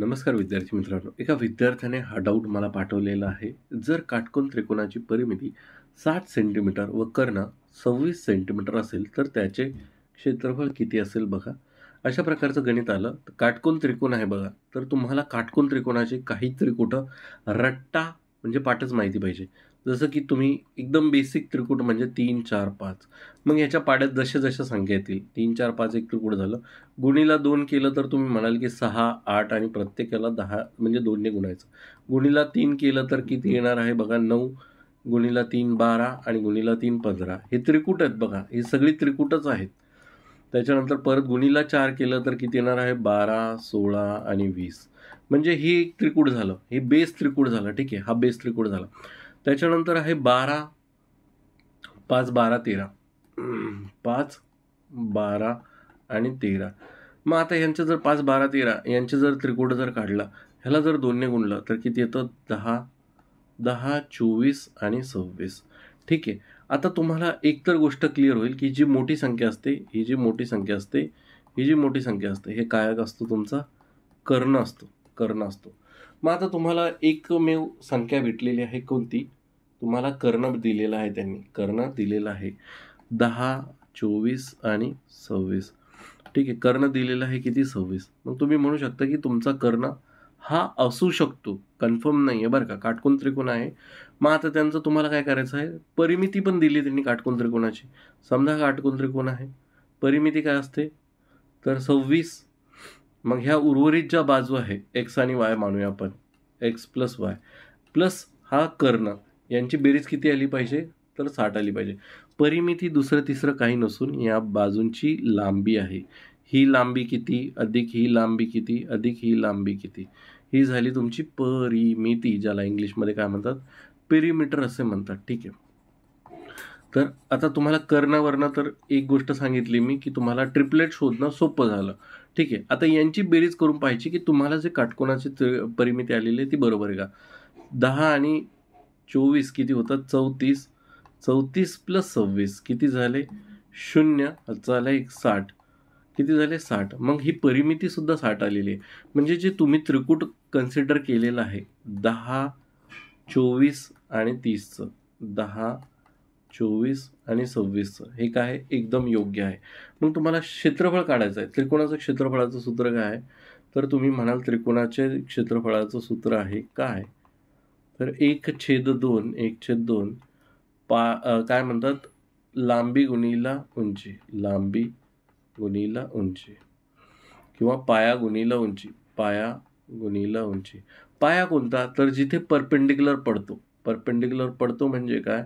नमस्कार विद्यार्थी मित्रांनो एका विद्यार्थ्याने हा डाऊट मला पाठवलेला आहे जर काटकोन त्रिकोणाची परिमिती साठ सेंटीमीटर व कर्ण सव्वीस सेंटीमीटर असेल तर त्याचे क्षेत्रफळ किती असेल बघा अशा प्रकारचं गणित आलं तर काटकोन त्रिकोण आहे बघा तर तुम्हाला काटकोन त्रिकोणाचे काही त्रिकोट रट्टा म्हणजे पाठच माहिती पाहिजे जसं की तुम्ही एकदम बेसिक त्रिकूट म्हणजे तीन चार पाच मग ह्याच्या पाड्यात जसे जशा संख्या येतील तीन चार पाच एक त्रिकूट झालं गुणीला दोन केलं तर तुम्ही म्हणाल की सहा आठ आणि प्रत्येकाला दहा म्हणजे दोनने गुणायचं गुणीला तीन केलं तर किती येणार आहे बघा नऊ गुणीला तीन बारा आणि गुणीला तीन पंधरा हे त्रिकूट आहेत बघा हे सगळी त्रिकूटच आहेत त्याच्यानंतर परत गुणीला चार केलं तर किती येणार आहे बारा सोळा आणि वीस म्हणजे हे एक त्रिकूट झालं हे बेस त्रिकूट झालं ठीक आहे हा बेस त्रिकूट झाला त्याच्यानंतर आहे बारा पाच बारा तेरा पाच बारा आणि तेरा मग आता यांचं जर पाच बारा तेरा यांचे जर त्रिकोट जर काढला ह्याला जर दोनने गुणलं तर किती येतं दहा दहा चोवीस आणि सव्वीस ठीक आहे आता तुम्हाला एकतर गोष्ट क्लिअर होईल की जी मोठी संख्या असते ही जी मोठी संख्या असते ही जी मोठी संख्या असते हे कायक असतो तुमचा कर्ण असतो कर्ण असतो मग आता तुम्हाला एकमेव संख्या भेटलेली आहे कोणती तुम्हाला कर्ण दिलेला आहे त्यांनी कर्ण दिलेला आहे दहा चोवीस आणि सव्वीस ठीक आहे कर्ण दिलेला आहे किती सव्वीस मग तुम्ही म्हणू शकता की तुमचा कर्ण हा असू शकतो कन्फर्म नाही आहे बरं का काटकोण त्रिकोण आहे मग आता त्यांचं तुम्हाला काय करायचं आहे परिमिती पण दिली त्यांनी काटकोण त्रिकोणाची समजा काटकोण त्रिकोण आहे परिमिती काय असते तर सव्वीस मग ह्या उर्वरित ज्या बाजू आहे एक्स आणि वाय मानूया आपण एक्स प्लस वाय प्लस हा कर्ण यांची बेरीज किती आली पाहिजे तर साठ आली पाहिजे परिमिती दुसरं तिसरं काही नसून या बाजूंची लांबी आहे ही लांबी किती अधिक ही लांबी किती अधिक ही लांबी किती ही झाली तुमची परिमिती ज्याला इंग्लिशमध्ये काय म्हणतात पेरीमीटर असे म्हणतात ठीक आहे तर आता तुम्हाला कर्णावरनं तर एक गोष्ट सांगितली मी की तुम्हाला ट्रिपलेट शोधणं सोपं झालं ठीक आहे आता यांची बेरीज करून पाहिजे की तुम्हाला जे काटकोणाची परिमिती आलेली आहे ती बरोबर आहे का दहा आणि चोवीस किती होतात चौतीस चौतीस प्लस सव्वीस किती झाले शून्य झालं एक साठ किती झाले साठ मग ही परिमितीसुद्धा साठ आलेली आहे म्हणजे जे तुम्ही त्रिकूट कन्सिडर केलेलं आहे दहा चोवीस आणि तीसचं दहा चोवीस आणि सव्वीसचं हे काय एकदम योग्य आहे मग तुम्हाला क्षेत्रफळ काढायचं आहे त्रिकोणाचं क्षेत्रफळाचं सूत्र काय आहे तर तुम्ही म्हणाल त्रिकोणाचे क्षेत्रफळाचं सूत्र आहे काय तर एक छेद दोन एक छेद दोन पा काय म्हणतात लांबी गुणीला उंची लांबी गुणीला उंची किंवा पाया गुणीला उंची पाया गुणीला उंची पाया कोणता तर जिथे परपेंडिक्युलर पडतो परपेंडिक्युलर पडतो म्हणजे काय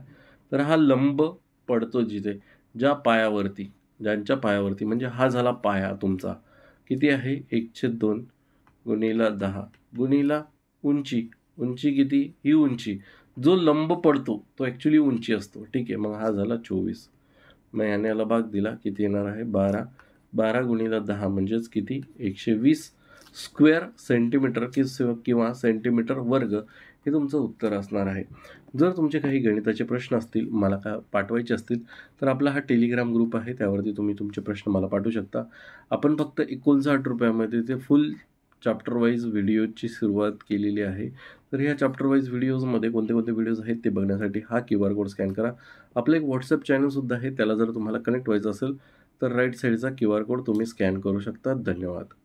तर हा लंब पडतो जिथे ज्या पायावरती ज्यांच्या पायावरती म्हणजे हा झाला पाया तुमचा किती आहे एक दोन गुणीला दहा गुणीला उंची उंची किती ही उंची जो लंब पडतो तो ॲक्च्युली उंची असतो ठीक आहे मग हा झाला चोवीस मग याने याला भाग दिला किती येणार आहे बारा बारा गुणीला दहा म्हणजेच किती एकशे वीस स्क्वेअर सेंटीमीटर कि किंवा सेंटीमीटर वर्ग हे तुमचं उत्तर असणार आहे जर तुमचे काही गणिताचे प्रश्न असतील मला का पाठवायचे असतील तर आपला हा टेलिग्राम ग्रुप आहे त्यावरती तुम्ही तुमचे प्रश्न मला पाठवू शकता आपण फक्त एकोणसाठ रुपयामध्ये ते फुल चॅप्टरवाईज व्हिडिओची सुरुवात केलेली आहे तर ह्या चॅप्टर व्हिडिओजमध्ये कोणते कोणते व्हिडिओज आहेत ते बघण्यासाठी हा क्यू आर कोड स्कॅन करा आपलं एक व्हॉट्सअप चॅनलसुद्धा आहे त्याला जर तुम्हाला कनेक्ट व्हायचं असेल तर राईट साईडचा क्यू आर कोड तुम्ही स्कॅन करू शकता धन्यवाद